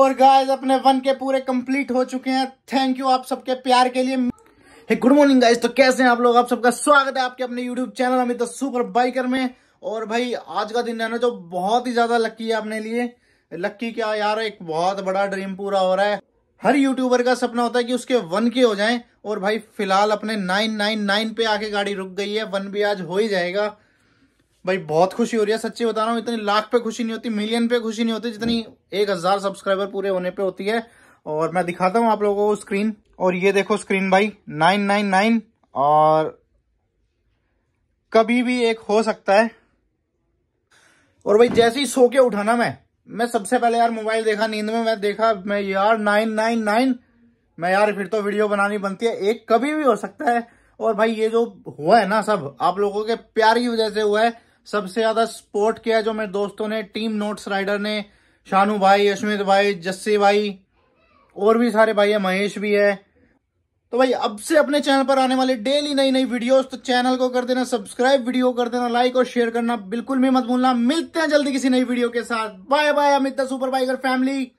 और गाइस अपने वन के पूरे कंप्लीट हो चुके हैं थैंक यू आप सबके प्यार के लिए गुड मॉर्निंग गाइस तो कैसे हैं आप लोग आप सबका स्वागत है आपके अपने YouTube channel Amit super biker में और भाई आज का दिन है ना जो बहुत ही ज्यादा लक्की है अपने लिए लक्की क्या यार एक बहुत बड़ा ड्रीम पूरा हो रहा है हर यूट्यूबर का सपना होता है कि उसके वन के हो जाएं और भाई फिलहाल अपने नाइन नाइन नाइन पे आके गाड़ी रुक गई है वन भी आज हो ही जाएगा भाई बहुत खुशी हो रही है सच्ची बता रहा हूँ इतनी लाख पे खुशी नहीं होती मिलियन पे खुशी नहीं होती जितनी एक हजार सब्सक्राइबर पूरे होने पे होती है और मैं दिखाता हूँ आप लोगों को स्क्रीन और ये देखो स्क्रीन भाई नाइन नाइन नाइन और कभी भी एक हो सकता है और भाई जैसे ही सो के उठाना मैं मैं सबसे पहले यार मोबाइल देखा नींद में मैं देखा मैं यार नाइन नाइन नाइन मैं यार फिर तो वीडियो बनानी बनती है एक कभी भी हो सकता है और भाई ये जो हुआ है ना सब आप लोगों के प्यार की वजह से हुआ है सबसे ज्यादा सपोर्ट किया जो मेरे दोस्तों ने टीम नोट्स राइडर ने शानू भाई अश्मित भाई जस्सी भाई और भी सारे भाई है महेश भी है तो भाई अब से अपने चैनल पर आने वाले डेली नई नई वीडियोस तो चैनल को कर देना सब्सक्राइब वीडियो कर देना लाइक और शेयर करना बिल्कुल भी मत भूलना मिलते हैं जल्दी किसी नई वीडियो के साथ bye bye Amit super biker family